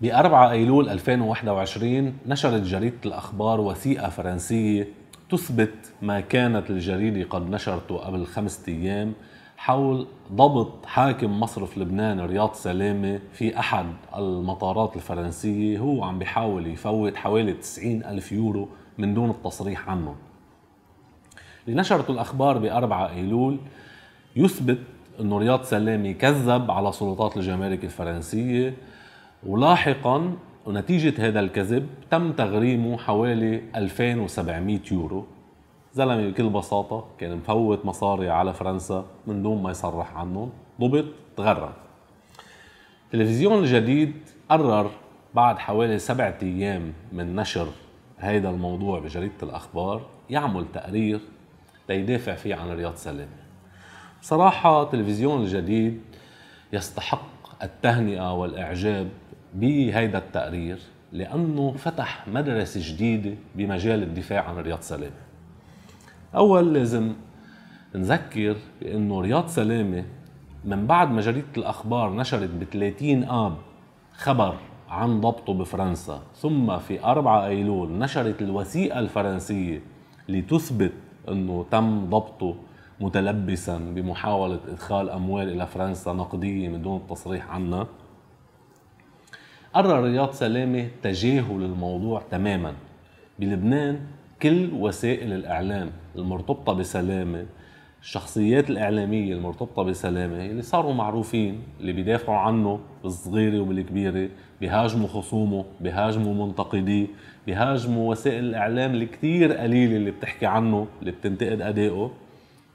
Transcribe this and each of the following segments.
ب 4 أيلول 2021 نشرت جريدة الأخبار وثيقة فرنسية تثبت ما كانت الجريدة قد نشرته قبل خمسة أيام حول ضبط حاكم مصرف لبنان رياض سلامة في أحد المطارات الفرنسية هو عم بيحاول يفوت حوالي 90 ألف يورو من دون التصريح عنه اللي نشرته الأخبار بأربعة أيلول يثبت أنه رياض سلامة كذب على سلطات الجمارك الفرنسية ولاحقا ونتيجة هذا الكذب تم تغريمه حوالي 2700 يورو زلمة بكل بساطة كان مفوت مصاري على فرنسا من دون ما يصرح عنهم ضبط تغرم تلفزيون الجديد قرر بعد حوالي سبعة أيام من نشر هيدا الموضوع بجريدة الأخبار يعمل تقرير ليدافع فيه عن رياض سلامة بصراحة تلفزيون الجديد يستحق التهنئة والإعجاب بهيدا التقرير لأنه فتح مدرسة جديدة بمجال الدفاع عن رياض سلامة أول لازم نذكر بأنه رياض سلامة من بعد ما جريدة الأخبار نشرت ب 30 آب خبر عن ضبطه بفرنسا ثم في 4 أيلول نشرت الوثيقة الفرنسية لتثبت أنه تم ضبطه متلبسا بمحاولة إدخال أموال إلى فرنسا نقدية من دون التصريح عنها قرر رياض سلامة تجاهل الموضوع تماما بلبنان كل وسائل الإعلام المرتبطة بسلامة الشخصيات الإعلامية المرتبطة بسلامة اللي صاروا معروفين اللي بيدافعوا عنه بالصغيرة وبالكبيرة بيهاجموا خصومه بيهاجموا منتقديه بيهاجموا وسائل الإعلام الكتير قليلة اللي بتحكي عنه اللي بتنتقد أدائه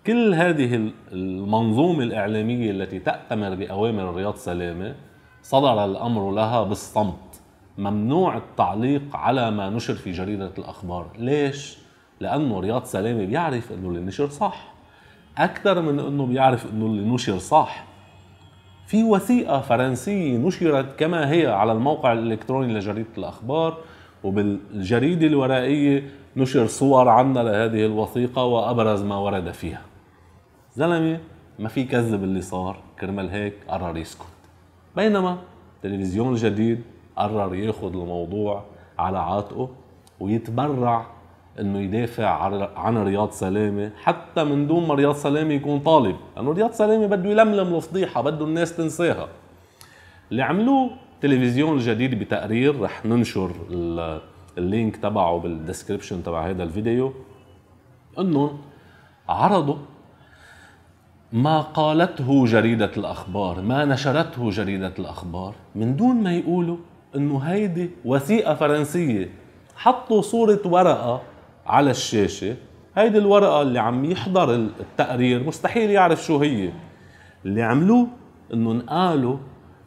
كل هذه المنظومة الإعلامية التي تأتمر بأوامر رياض سلامة صدر الأمر لها بالصمت ممنوع التعليق على ما نشر في جريدة الأخبار ليش؟ لأنه رياض سلامة بيعرف أنه اللي نشر صح أكثر من أنه بيعرف أنه اللي نشر صح في وثيقة فرنسية نشرت كما هي على الموقع الإلكتروني لجريدة الأخبار وبالجريدة الورقية نشر صور عنا لهذه الوثيقة وأبرز ما ورد فيها زلمة ما في كذب اللي صار كرمال هيك قرر يسكت بينما التلفزيون جديد قرر ياخذ الموضوع على عاتقه ويتبرع انه يدافع عن رياض سلامه حتى من دون ما رياض سلامه يكون طالب لانه رياض سلامه بده يلملم الفضيحه بده الناس تنساها اللي عملوه تلفزيون جديد بتقرير رح ننشر اللينك تبعه بالدسكربشن تبع هذا الفيديو انه عرضوا ما قالته جريدة الأخبار ما نشرته جريدة الأخبار من دون ما يقولوا أنه هيدي وثيقة فرنسية حطوا صورة ورقة على الشاشة هيدي الورقة اللي عم يحضر التقرير مستحيل يعرف شو هي اللي عملوه انهم قالوا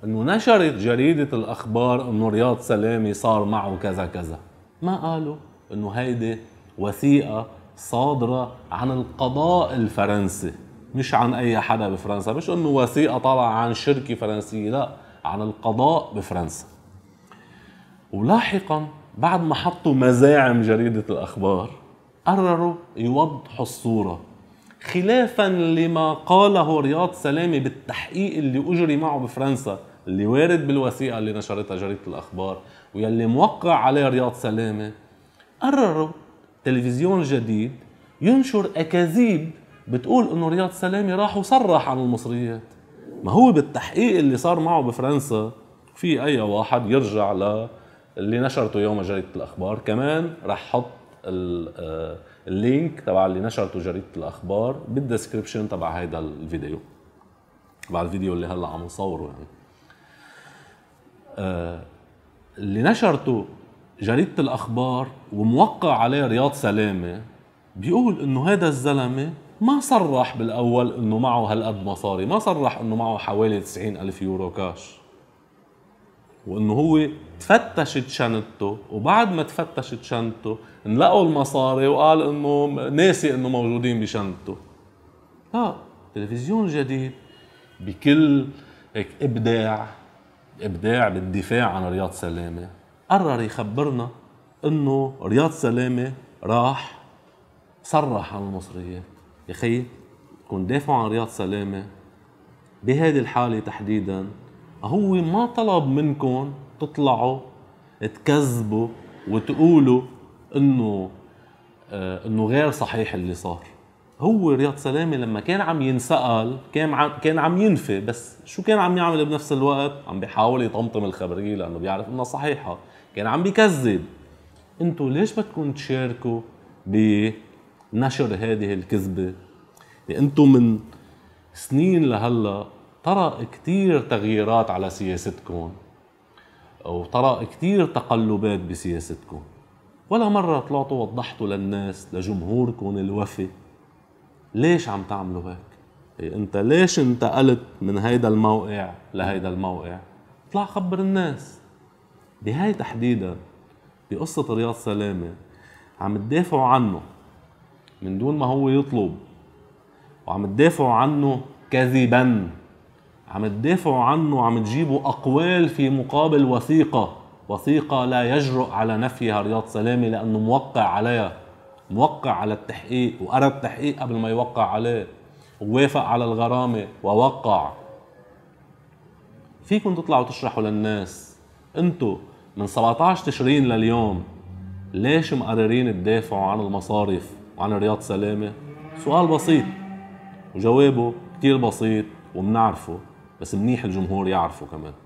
انه نشرت جريدة الاخبار انه رياض سلامي صار معه كذا كذا ما قالوا انه هيدي وثيقة صادرة عن القضاء الفرنسي مش عن اي حدا بفرنسا مش انه وثيقه طالعه عن شركه فرنسيه لا عن القضاء بفرنسا ولاحقا بعد ما حطوا مزاعم جريده الاخبار قرروا يوضحوا الصوره خلافا لما قاله رياض سلامي بالتحقيق اللي اجري معه بفرنسا اللي وارد بالوثيقه اللي نشرتها جريده الاخبار ويلي موقع عليه رياض سلامه قرروا تلفزيون جديد ينشر اكاذيب بتقول انه رياض سلامي راح وصرح عن المصريات ما هو بالتحقيق اللي صار معه بفرنسا في اي واحد يرجع ل اللي نشرته يوم جريده الاخبار كمان راح حط آه، اللينك تبع اللي نشرته جريده الاخبار بالديسكربشن تبع هيدا الفيديو تبع الفيديو اللي هلا عم نصوره يعني آه، اللي نشرته جريده الاخبار وموقع عليه رياض سلامه بيقول انه هذا الزلمه ما صرح بالاول انه معه هالقد مصاري ما صرح انه معه حوالي 90 الف يورو كاش وانه هو تفتشت شنطته وبعد ما تفتشت شنطته انلقوا المصاري وقال انه ناسي انه موجودين بشنطته لا تلفزيون جديد بكل هيك ابداع ابداع بالدفاع عن رياض سلامه قرر يخبرنا انه رياض سلامه راح صرح عن المصريات يا اخي كون دافعوا عن رياض سلامه بهذه الحاله تحديدا هو ما طلب منكم تطلعوا تكذبوا وتقولوا انه آه انه غير صحيح اللي صار هو رياض سلامه لما كان عم ينسال كان عم كان عم ينفي بس شو كان عم يعمل بنفس الوقت عم بيحاول يطمطم الخبريه لانه بيعرف انها صحيحه كان عم بيكذب انتوا ليش بدكم تشاركوا ب نشر هذه الكذبة يعني انتم من سنين لهلا ترى كتير تغييرات على سياستكم ترى كتير تقلبات بسياستكم ولا مرة طلعتوا وضحتوا للناس لجمهوركم الوفي ليش عم تعملوا هيك؟ إيه انت ليش انتقلت من هيدا الموقع لهيدا الموقع؟ اطلع خبر الناس بهاي تحديدا بقصة رياض سلامة عم تدافعوا عنه من دون ما هو يطلب وعم تدافعوا عنه كذبا عم تدافعوا عنه وعم تجيبوا اقوال في مقابل وثيقه وثيقه لا يجرؤ على نفيها رياض سلامه لانه موقع عليها موقع على التحقيق وقرا التحقيق قبل ما يوقع عليه ووافق على الغرامه ووقع فيكم تطلعوا تشرحوا للناس انتو من 17 تشرين لليوم ليش مقررين تدافعوا عن المصارف وعن رياض سلامة سؤال بسيط وجوابه كتير بسيط ومنعرفه بس منيح الجمهور يعرفه كمان